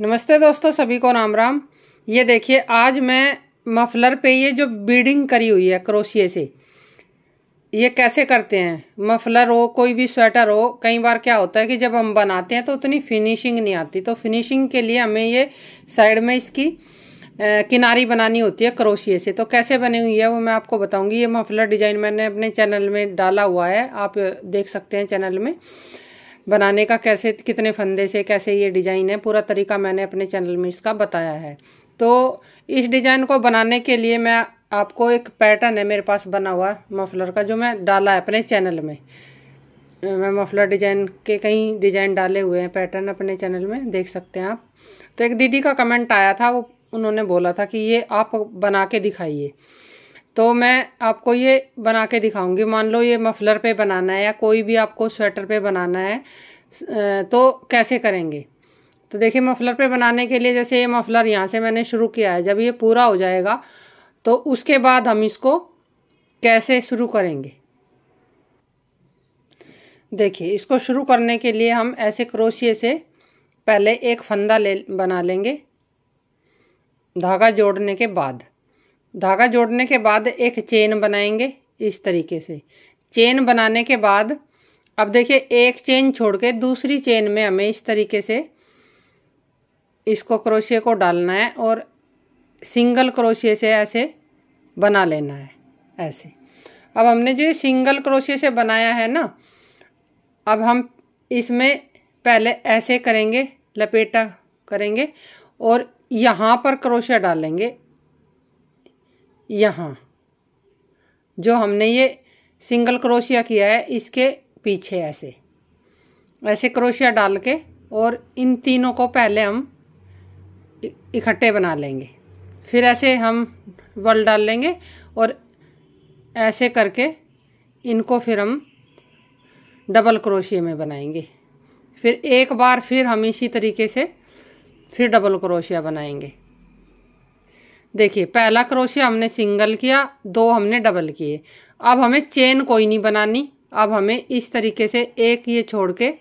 नमस्ते दोस्तों सभी को राम राम ये देखिए आज मैं मफलर पे ये जो बीडिंग करी हुई है क्रोशिए से ये कैसे करते हैं मफलर हो कोई भी स्वेटर हो कई बार क्या होता है कि जब हम बनाते हैं तो उतनी फिनिशिंग नहीं आती तो फिनिशिंग के लिए हमें ये साइड में इसकी किनारी बनानी होती है क्रोशिए से तो कैसे बनी हुई है वो मैं आपको बताऊंगी ये मफलर डिज़ाइन मैंने अपने चैनल में डाला हुआ है आप देख सकते हैं चैनल में बनाने का कैसे कितने फंदे से कैसे ये डिज़ाइन है पूरा तरीका मैंने अपने चैनल में इसका बताया है तो इस डिज़ाइन को बनाने के लिए मैं आपको एक पैटर्न है मेरे पास बना हुआ मफलर का जो मैं डाला है अपने चैनल में मैं मफलर डिजाइन के कई डिजाइन डाले हुए हैं पैटर्न अपने चैनल में देख सकते हैं आप तो एक दीदी का कमेंट आया था वो उन्होंने बोला था कि ये आप बना के दिखाइए तो मैं आपको ये बना के दिखाऊंगी मान लो ये मफलर पे बनाना है या कोई भी आपको स्वेटर पे बनाना है तो कैसे करेंगे तो देखिए मफलर पे बनाने के लिए जैसे ये मफलर यहाँ से मैंने शुरू किया है जब ये पूरा हो जाएगा तो उसके बाद हम इसको कैसे शुरू करेंगे देखिए इसको शुरू करने के लिए हम ऐसे क्रोशिए से पहले एक फंदा ले बना लेंगे धागा जोड़ने के बाद धागा जोड़ने के बाद एक चेन बनाएंगे इस तरीके से चेन बनाने के बाद अब देखिए एक चेन छोड़ के दूसरी चेन में हमें इस तरीके से इसको क्रोशिए को डालना है और सिंगल क्रोशिए से ऐसे बना लेना है ऐसे अब हमने जो ये सिंगल क्रोशिए से बनाया है ना अब हम इसमें पहले ऐसे करेंगे लपेटा करेंगे और यहाँ पर क्रोशिया डालेंगे यहाँ जो हमने ये सिंगल क्रोशिया किया है इसके पीछे ऐसे ऐसे क्रोशिया डाल के और इन तीनों को पहले हम इकट्ठे बना लेंगे फिर ऐसे हम वल डाल लेंगे और ऐसे करके इनको फिर हम डबल क्रोशिए में बनाएंगे फिर एक बार फिर हम इसी तरीके से फिर डबल क्रोशिया बनाएंगे देखिए पहला क्रोशिया हमने सिंगल किया दो हमने डबल किए अब हमें चेन कोई नहीं बनानी अब हमें इस तरीके से एक ये छोड़ के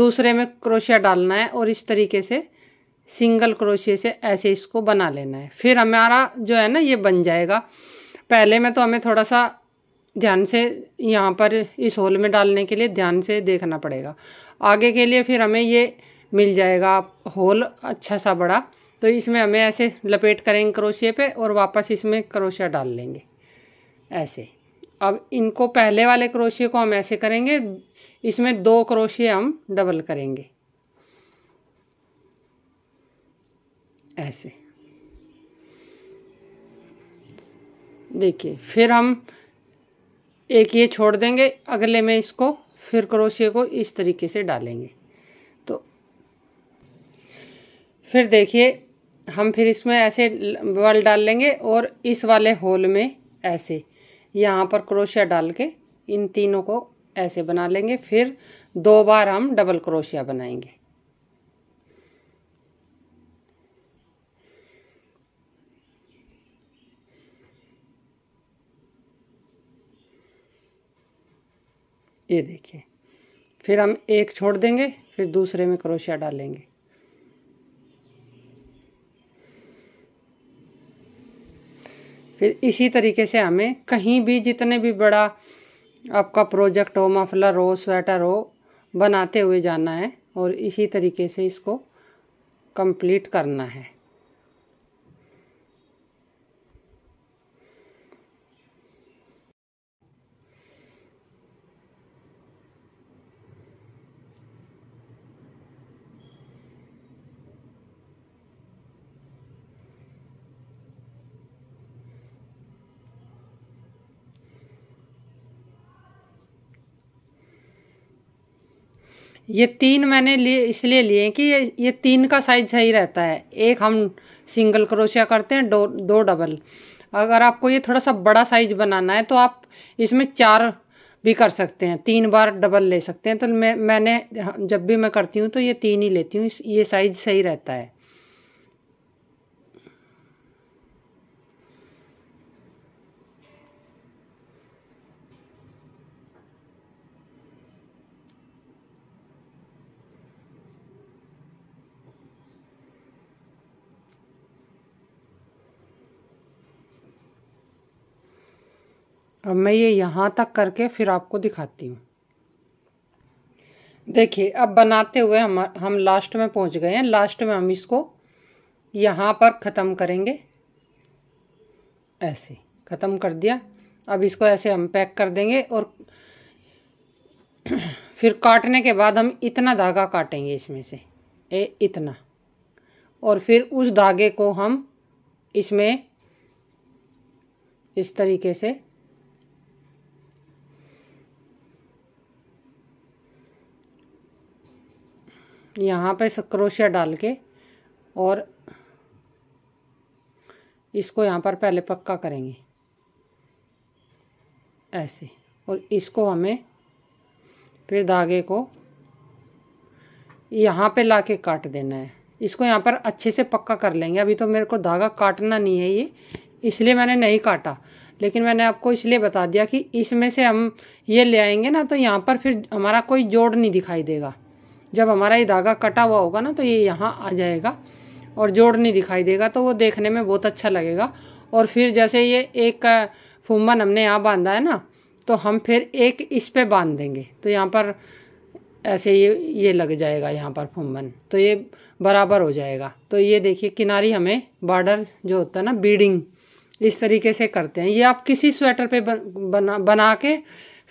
दूसरे में क्रोशिया डालना है और इस तरीके से सिंगल क्रोशिये से ऐसे इसको बना लेना है फिर हमारा जो है ना ये बन जाएगा पहले में तो हमें थोड़ा सा ध्यान से यहाँ पर इस होल में डालने के लिए ध्यान से देखना पड़ेगा आगे के लिए फिर हमें ये मिल जाएगा होल अच्छा सा बड़ा तो इसमें हमें ऐसे लपेट करेंगे क्रोशिया पे और वापस इसमें क्रोशिया डाल लेंगे ऐसे अब इनको पहले वाले क्रोशिया को हम ऐसे करेंगे इसमें दो क्रोशिया हम डबल करेंगे ऐसे देखिए फिर हम एक ये छोड़ देंगे अगले में इसको फिर क्रोशिया को इस तरीके से डालेंगे तो फिर देखिए हम फिर इसमें ऐसे बल डाल लेंगे और इस वाले होल में ऐसे यहाँ पर क्रोशिया डाल के इन तीनों को ऐसे बना लेंगे फिर दो बार हम डबल क्रोशिया बनाएंगे ये देखिए फिर हम एक छोड़ देंगे फिर दूसरे में क्रोशिया डालेंगे फिर इसी तरीके से हमें कहीं भी जितने भी बड़ा आपका प्रोजेक्ट हो मफलर हो स्वेटर हो बनाते हुए जाना है और इसी तरीके से इसको कंप्लीट करना है ये तीन मैंने लिए इसलिए लिए कि ये ये तीन का साइज सही रहता है एक हम सिंगल क्रोशिया करते हैं दो दो डबल अगर आपको ये थोड़ा सा बड़ा साइज बनाना है तो आप इसमें चार भी कर सकते हैं तीन बार डबल ले सकते हैं तो मैं मैंने जब भी मैं करती हूँ तो ये तीन ही लेती हूँ ये साइज सही रहता है अब मैं ये यहाँ तक करके फिर आपको दिखाती हूँ देखिए अब बनाते हुए हम हम लास्ट में पहुँच गए हैं लास्ट में हम इसको यहाँ पर ख़त्म करेंगे ऐसे ख़त्म कर दिया अब इसको ऐसे हम पैक कर देंगे और फिर काटने के बाद हम इतना धागा काटेंगे इसमें से ए इतना और फिर उस धागे को हम इसमें इस तरीके से यहाँ पे क्रोशिया डाल के और इसको यहाँ पर पहले पक्का करेंगे ऐसे और इसको हमें फिर धागे को यहाँ पे ला के काट देना है इसको यहाँ पर अच्छे से पक्का कर लेंगे अभी तो मेरे को धागा काटना नहीं है ये इसलिए मैंने नहीं काटा लेकिन मैंने आपको इसलिए बता दिया कि इसमें से हम ये ले आएंगे ना तो यहाँ पर फिर हमारा कोई जोड़ नहीं दिखाई देगा जब हमारा ये धागा कटा हुआ होगा ना तो ये यहाँ आ जाएगा और जोड़ नहीं दिखाई देगा तो वो देखने में बहुत अच्छा लगेगा और फिर जैसे ये एक फुम्बन हमने यहाँ बांधा है ना तो हम फिर एक इस पर बांध देंगे तो यहाँ पर ऐसे ये ये लग जाएगा यहाँ पर फुम्बन तो ये बराबर हो जाएगा तो ये देखिए किनारी हमें बॉर्डर जो होता है ना बीडिंग इस तरीके से करते हैं ये आप किसी स्वेटर पे बना बना के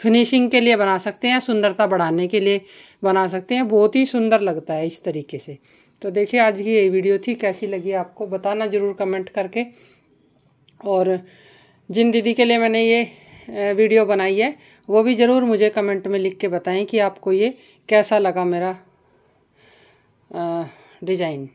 फिनिशिंग के लिए बना सकते हैं सुंदरता बढ़ाने के लिए बना सकते हैं बहुत ही सुंदर लगता है इस तरीके से तो देखिए आज की ये वीडियो थी कैसी लगी आपको बताना ज़रूर कमेंट करके और जिन दीदी के लिए मैंने ये वीडियो बनाई है वो भी ज़रूर मुझे कमेंट में लिख के बताएं कि आपको ये कैसा लगा मेरा डिज़ाइन